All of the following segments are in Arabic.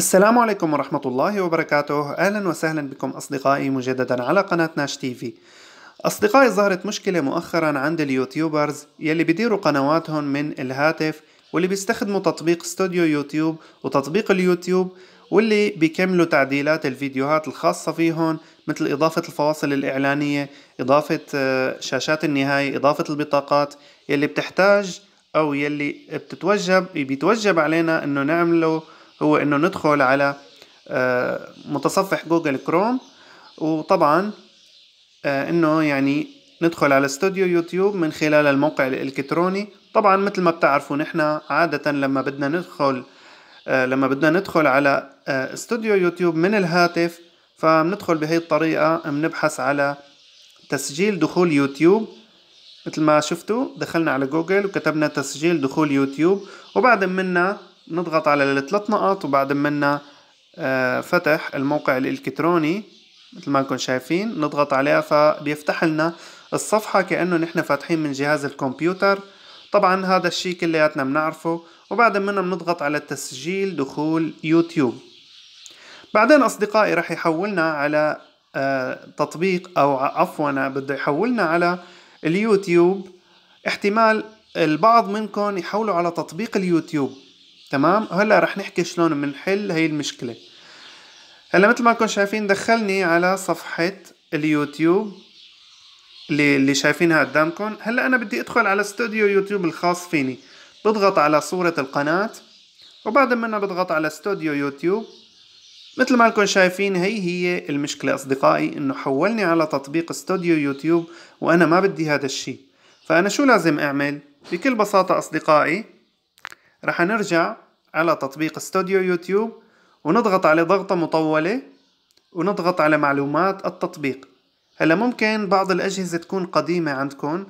السلام عليكم ورحمة الله وبركاته أهلا وسهلا بكم أصدقائي مجددا على قناة ناش تيفي أصدقائي ظهرت مشكلة مؤخرا عند اليوتيوبرز يلي بيديروا قنواتهم من الهاتف واللي بيستخدموا تطبيق استوديو يوتيوب وتطبيق اليوتيوب واللي بيكملوا تعديلات الفيديوهات الخاصة فيهم مثل إضافة الفواصل الإعلانية إضافة آه، شاشات النهاية إضافة البطاقات يلي بتحتاج أو يلي بتتوجب بيتوجب علينا أنه نعمله هو انه ندخل على آه، متصفح جوجل كروم وطبعا آه، انه يعني ندخل على استوديو يوتيوب من خلال الموقع الالكتروني طبعا مثل ما بتعرفوا نحن عادة لما بدنا ندخل آه، لما بدنا ندخل على استوديو يوتيوب من الهاتف فبندخل بهي الطريقة بنبحث على تسجيل دخول يوتيوب مثل ما شفتوا دخلنا على جوجل وكتبنا تسجيل دخول يوتيوب وبعد منا نضغط على الثلاث نقط وبعد منا آه، فتح الموقع الإلكتروني مثل ما انكم شايفين نضغط عليها فبيفتح لنا الصفحة كأنه نحن فاتحين من جهاز الكمبيوتر طبعا هذا الشيء كلياتنا بنعرفه وبعد منا بنضغط على تسجيل دخول يوتيوب بعدين أصدقائي رح يحولنا على آه، تطبيق أو عفوا بده يحولنا على اليوتيوب احتمال البعض منكم يحولوا على تطبيق اليوتيوب تمام هلا رح نحكي شلون بنحل هي المشكله هلا مثل ما كنتم شايفين دخلني على صفحه اليوتيوب اللي اللي شايفينها قدامكم هلا انا بدي ادخل على استوديو يوتيوب الخاص فيني بضغط على صوره القناه وبعد منها بضغط على استوديو يوتيوب مثل ما لكم شايفين هي هي المشكله اصدقائي انه حولني على تطبيق استوديو يوتيوب وانا ما بدي هذا الشيء فانا شو لازم اعمل بكل بساطه اصدقائي رح نرجع على تطبيق استوديو يوتيوب ونضغط على ضغطة مطولة ونضغط على معلومات التطبيق هلا ممكن بعض الأجهزة تكون قديمة عندكم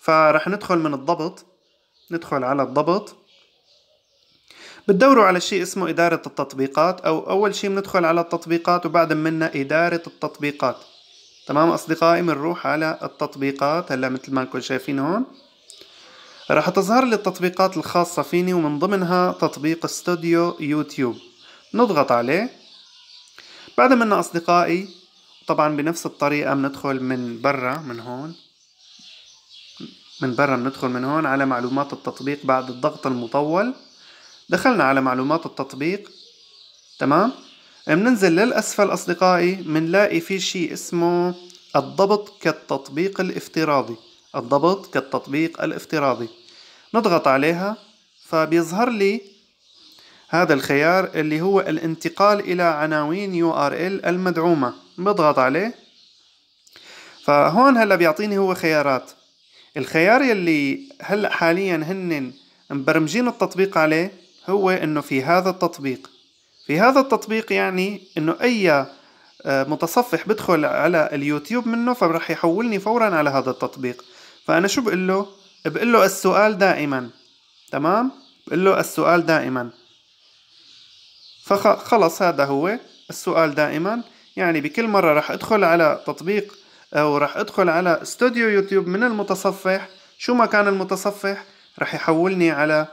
فرح ندخل من الضبط ندخل على الضبط بتدوروا على شيء اسمه إدارة التطبيقات أو أول شيء بندخل على التطبيقات وبعد منا إدارة التطبيقات تمام أصدقائي بنروح على التطبيقات هلا مثل ما انكم شايفين هون راح تظهر لي التطبيقات الخاصة فيني ومن ضمنها تطبيق استوديو يوتيوب نضغط عليه بعد منا أصدقائي طبعا بنفس الطريقة بندخل من برا من هون من برا بندخل من هون على معلومات التطبيق بعد الضغط المطول دخلنا على معلومات التطبيق تمام بننزل للأسفل أصدقائي بنلاقي في شيء اسمه الضبط كالتطبيق الافتراضي الضبط كالتطبيق الافتراضي نضغط عليها فبيظهر لي هذا الخيار اللي هو الانتقال إلى عناوين URL المدعومة بضغط عليه فهون هلا بيعطيني هو خيارات الخيار يلي هلا حاليا هن مبرمجين التطبيق عليه هو انه في هذا التطبيق في هذا التطبيق يعني انه اي آه، متصفح بدخل على اليوتيوب منه فرح يحولني فورا على هذا التطبيق فانا شو بقول له بقول له السؤال دائما تمام بقول له السؤال دائما فخلص هذا هو السؤال دائما يعني بكل مرة راح ادخل على تطبيق او راح ادخل على استوديو يوتيوب من المتصفح شو ما كان المتصفح راح يحولني على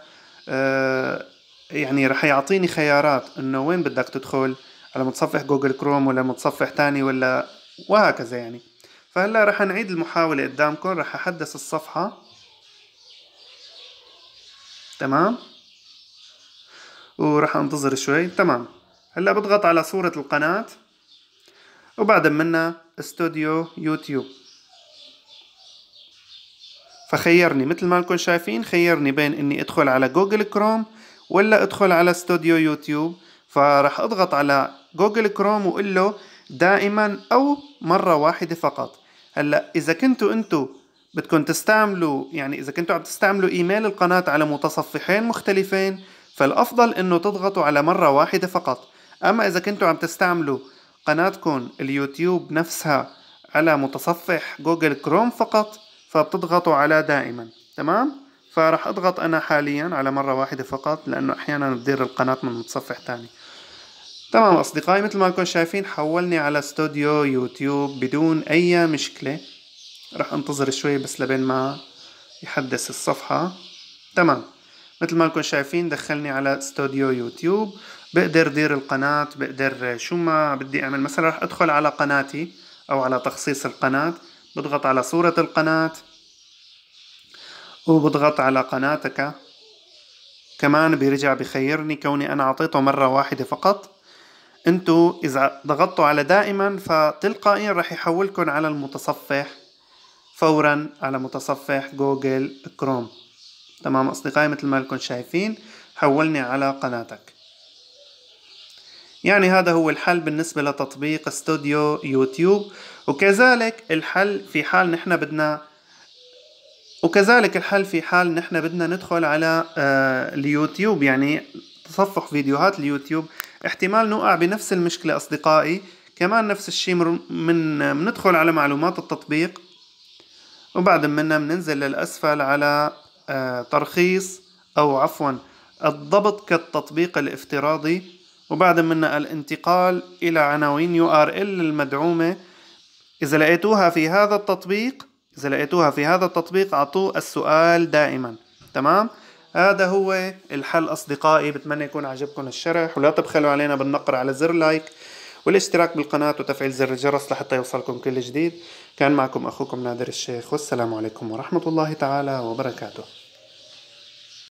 آه، يعني راح يعطيني خيارات انه وين بدك تدخل على متصفح جوجل كروم ولا متصفح تاني ولا وهكذا يعني فهلا رح نعيد المحاولة قدامكم رح أحدث الصفحة تمام ورح انتظر شوي تمام هلا بضغط على صورة القناة وبعد منا استوديو يوتيوب فخيرني مثل ما لكم شايفين خيرني بين اني ادخل على جوجل كروم ولا ادخل على استوديو يوتيوب فراح اضغط على جوجل كروم وقل له دائما او مرة واحدة فقط هلا اذا كنتوا انتوا بدكم تستعملوا يعني اذا كنتوا عم تستعملوا ايميل القناة على متصفحين مختلفين فالافضل انه تضغطوا على مرة واحدة فقط اما اذا كنتوا عم تستعملوا قناتكم اليوتيوب نفسها على متصفح جوجل كروم فقط فبتضغطوا على دائما تمام فراح اضغط انا حاليا على مرة واحدة فقط لانه احيانا بدير القناة من متصفح تاني تمام أصدقائي مثل ما كنتم شايفين حولني على استوديو يوتيوب بدون أي مشكلة رح انتظر شوي بس لبين ما يحدث الصفحة تمام مثل ما كنتم شايفين دخلني على استوديو يوتيوب بقدر دير القناة بقدر شو ما بدي اعمل مثلا رح ادخل على قناتي او على تخصيص القناة بضغط على صورة القناة وبضغط على قناتك كمان بيرجع بخيرني كوني انا عطيته مرة واحدة فقط انتو اذا ضغطتوا على دائما فتلقائيا رح يحولكن على المتصفح فورا على متصفح جوجل كروم تمام اصدقائي مثل ما لكم شايفين حولني على قناتك يعني هذا هو الحل بالنسبة لتطبيق استوديو يوتيوب وكذلك الحل في حال نحن بدنا وكذلك الحل في حال نحن بدنا ندخل على آه، اليوتيوب يعني تصفح فيديوهات اليوتيوب احتمال نقع بنفس المشكلة أصدقائي كمان نفس الشيء من مندخل على معلومات التطبيق وبعد منا بننزل للأسفل على آه، ترخيص أو عفوا الضبط كالتطبيق الافتراضي وبعد منا الانتقال إلى عناوين URL المدعومة إذا لقيتوها في هذا التطبيق إذا لقيتوها في هذا التطبيق أعطوه السؤال دائما تمام؟ هذا هو الحل أصدقائي بتمنى يكون عجبكم الشرح ولا تبخلوا علينا بالنقر على زر لايك والاشتراك بالقناة وتفعيل زر الجرس لحتى يوصلكم كل جديد كان معكم أخوكم نادر الشيخ والسلام عليكم ورحمة الله تعالى وبركاته